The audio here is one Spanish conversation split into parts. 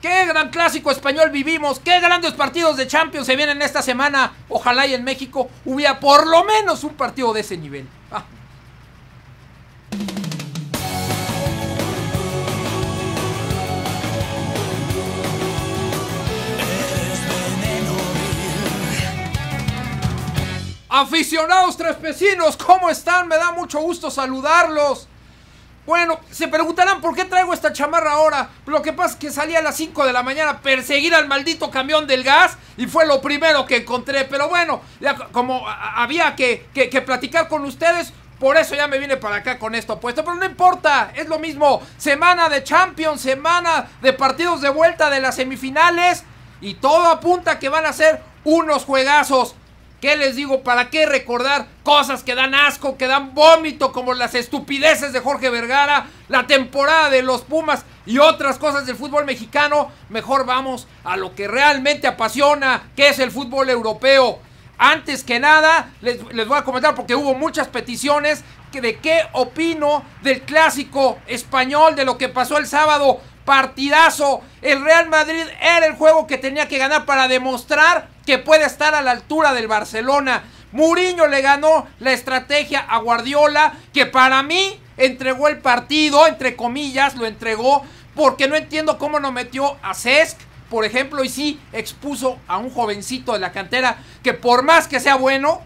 Qué gran clásico español vivimos, qué grandes partidos de Champions se vienen esta semana. Ojalá y en México hubiera por lo menos un partido de ese nivel. Ah. Aficionados trespecinos, ¿cómo están? Me da mucho gusto saludarlos. Bueno, se preguntarán por qué traigo esta chamarra ahora. Lo que pasa es que salí a las 5 de la mañana a perseguir al maldito camión del gas y fue lo primero que encontré. Pero bueno, como había que, que, que platicar con ustedes, por eso ya me vine para acá con esto puesto. Pero no importa, es lo mismo. Semana de Champions, semana de partidos de vuelta de las semifinales. Y todo apunta que van a ser unos juegazos. ¿Qué les digo? ¿Para qué recordar cosas que dan asco, que dan vómito, como las estupideces de Jorge Vergara, la temporada de los Pumas y otras cosas del fútbol mexicano? Mejor vamos a lo que realmente apasiona, que es el fútbol europeo. Antes que nada, les, les voy a comentar porque hubo muchas peticiones de qué opino del clásico español, de lo que pasó el sábado. Partidazo. El Real Madrid era el juego que tenía que ganar para demostrar que puede estar a la altura del Barcelona. Mourinho le ganó la estrategia a Guardiola, que para mí entregó el partido, entre comillas, lo entregó, porque no entiendo cómo no metió a Cesc, por ejemplo, y sí expuso a un jovencito de la cantera que por más que sea bueno,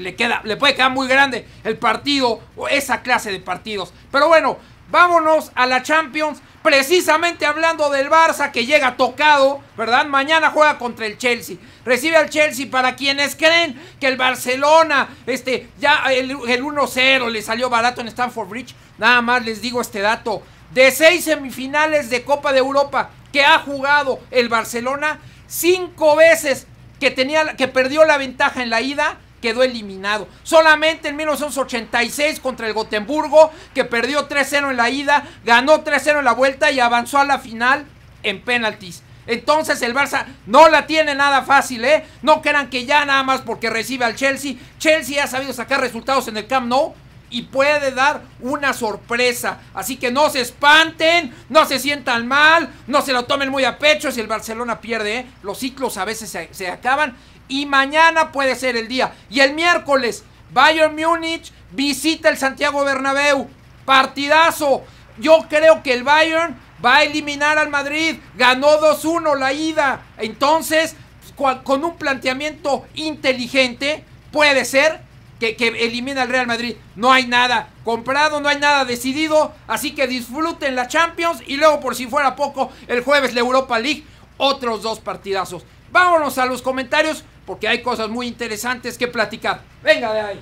le, queda, le puede quedar muy grande el partido o esa clase de partidos. Pero bueno, vámonos a la Champions. Precisamente hablando del Barça que llega tocado, ¿verdad? Mañana juega contra el Chelsea. Recibe al Chelsea para quienes creen que el Barcelona, este, ya el, 1-0 le salió barato en Stamford Bridge. Nada más les digo este dato. De seis semifinales de Copa de Europa que ha jugado el Barcelona, cinco veces que, tenía, que perdió la ventaja en la ida quedó eliminado. Solamente en 1986 contra el Gotemburgo, que perdió 3-0 en la ida, ganó 3-0 en la vuelta y avanzó a la final en penaltis. Entonces el Barça no la tiene nada fácil, ¿eh? No crean que ya nada más porque recibe al Chelsea. Chelsea ha sabido sacar resultados en el Camp no y puede dar una sorpresa. Así que no se espanten, no se sientan mal, no se lo tomen muy a pecho si el Barcelona pierde. ¿eh? Los ciclos a veces se acaban y mañana puede ser el día. Y el miércoles, Bayern Múnich visita el Santiago Bernabéu. Partidazo. Yo creo que el Bayern va a eliminar al Madrid. Ganó 2-1 la ida. Entonces, con un planteamiento inteligente, puede ser que, que, al Real Madrid. No hay nada comprado, no hay nada decidido. Así que disfruten la Champions y luego, por si fuera poco, el jueves la Europa League. Otros dos partidazos. Vámonos a los comentarios porque hay cosas muy interesantes que platicar. Venga de ahí.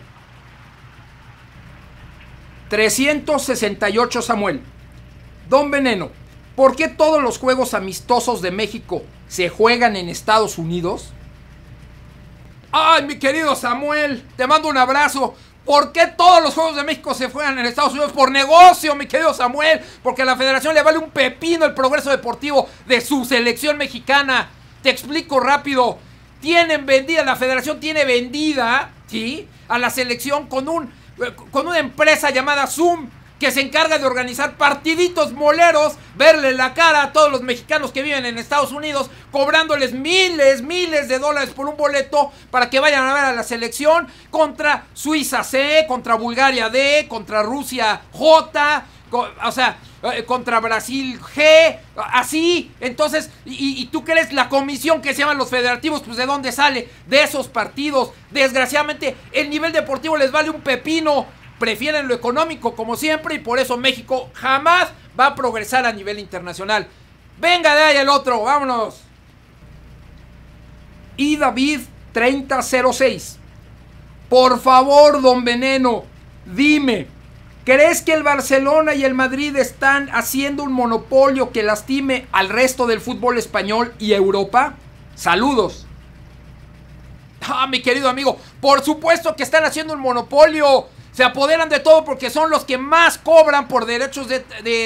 368 Samuel. Don Veneno, ¿por qué todos los juegos amistosos de México se juegan en Estados Unidos? Ay, mi querido Samuel, te mando un abrazo. ¿Por qué todos los Juegos de México se juegan en Estados Unidos? Por negocio, mi querido Samuel. Porque a la federación le vale un pepino el progreso deportivo de su selección mexicana. Te explico rápido tienen vendida, la federación tiene vendida, ¿sí? A la selección con, un, con una empresa llamada Zoom que se encarga de organizar partiditos moleros, verle la cara a todos los mexicanos que viven en Estados Unidos, cobrándoles miles, miles de dólares por un boleto para que vayan a ver a la selección contra Suiza C, contra Bulgaria D, contra Rusia J, o sea, eh, contra Brasil G, así. Entonces, y, tú crees la comisión que se llaman los federativos, pues de dónde sale, de esos partidos. Desgraciadamente, el nivel deportivo les vale un pepino. Prefieren lo económico, como siempre, y por eso México jamás va a progresar a nivel internacional. Venga de ahí el otro, vámonos. Y David 3006. Por favor, don Veneno, dime. ¿Crees que el Barcelona y el Madrid están haciendo un monopolio que lastime al resto del fútbol español y Europa? Saludos. Ah, mi querido amigo, por supuesto que están haciendo un monopolio. Se apoderan de todo porque son los que más cobran por derechos de,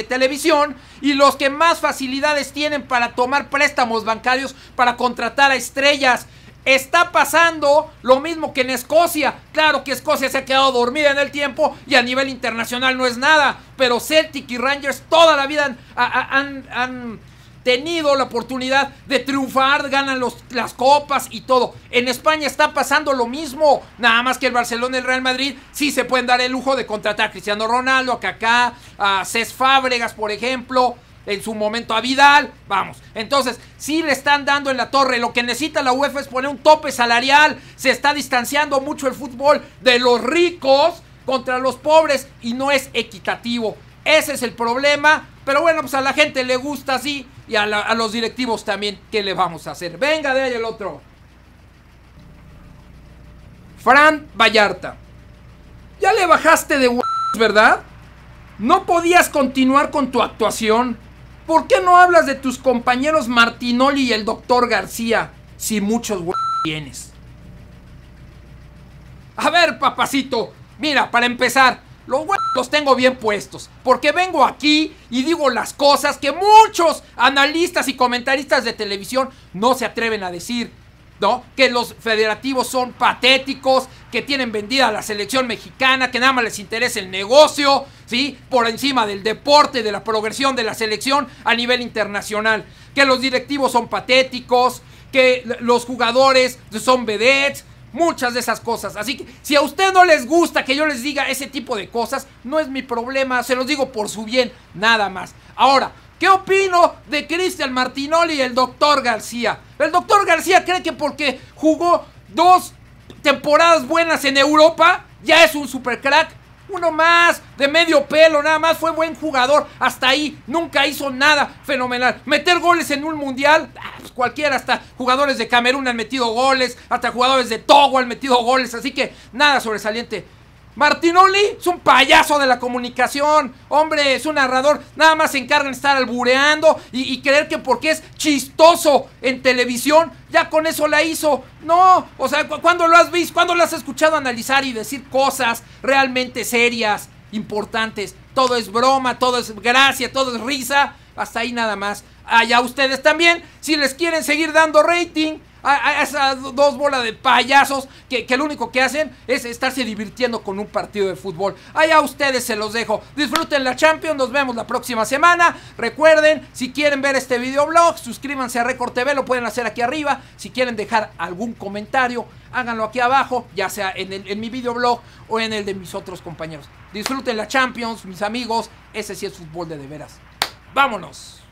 televisión y los que más facilidades tienen para tomar préstamos bancarios para contratar a estrellas Está pasando lo mismo que en Escocia. Claro que Escocia se ha quedado dormida en el tiempo y a nivel internacional no es nada. Pero Celtic y Rangers toda la vida han, tenido la oportunidad de triunfar, ganan las copas y todo. En España está pasando lo mismo, nada más que el Barcelona y el Real Madrid sí se pueden dar el lujo de contratar a Cristiano Ronaldo, a Kaká, a Cés Fábregas, por ejemplo, en su momento a Vidal. Vamos, entonces, sí le están dando en la torre. Lo que necesita la UEFA es poner un tope salarial. Se está distanciando mucho el fútbol de los ricos contra los pobres y no es equitativo. Ese es el problema. Pero bueno, pues a la gente le gusta así y a, los directivos también. ¿Qué le vamos a hacer? Venga de ahí el otro. Fran Vallarta. Ya le bajaste de ¿verdad? No podías continuar con tu actuación. ¿Por qué no hablas de tus compañeros Martinoli y el doctor García si muchos tienes? A ver, papacito, mira, para empezar, los los tengo bien puestos, porque vengo aquí y digo las cosas que muchos analistas y comentaristas de televisión no se atreven a decir. ¿No? Que los federativos son patéticos, que tienen vendida la selección mexicana, que nada más les interesa el negocio, ¿sí? Por encima del deporte, de la progresión de la selección a nivel internacional. Que los directivos son patéticos, que los jugadores son vedettes, muchas de esas cosas. Así que si a usted no les gusta que yo les diga ese tipo de cosas, no es mi problema, se los digo por su bien, nada más. Ahora, ¿Qué opino de Cristian Martinoli y el doctor García? El doctor García cree que porque jugó dos temporadas buenas en Europa, ya es un super crack Uno más, de medio pelo, nada más, fue buen jugador. Hasta ahí, nunca hizo nada fenomenal. Meter goles en un mundial, ah, pues cualquiera, hasta jugadores de Camerún han metido goles, hasta jugadores de Togo han metido goles, así que nada sobresaliente. Martinoli es un payaso de la comunicación. Hombre, es un narrador. Nada más se encarga de estar albureando y, creer que porque es chistoso en televisión, ya con eso la hizo. No, o sea, ¿cuándo lo has visto? ¿Cuándo lo has escuchado analizar y decir cosas realmente serias, importantes? Todo es broma, todo es gracia, todo es risa. Hasta ahí nada más. Allá ustedes también, si les quieren seguir dando rating a, esas dos bolas de payasos que, lo único que hacen es estarse divirtiendo con un partido de fútbol. Allá a ustedes se los dejo. Disfruten la Champions, nos vemos la próxima semana. Recuerden, si quieren ver este videoblog, suscríbanse a Record TV, lo pueden hacer aquí arriba. Si quieren dejar algún comentario, háganlo aquí abajo, ya sea en, el, en mi videoblog o en el de mis otros compañeros. Disfruten la Champions, mis amigos. Ese sí es fútbol de de veras. ¡Vámonos!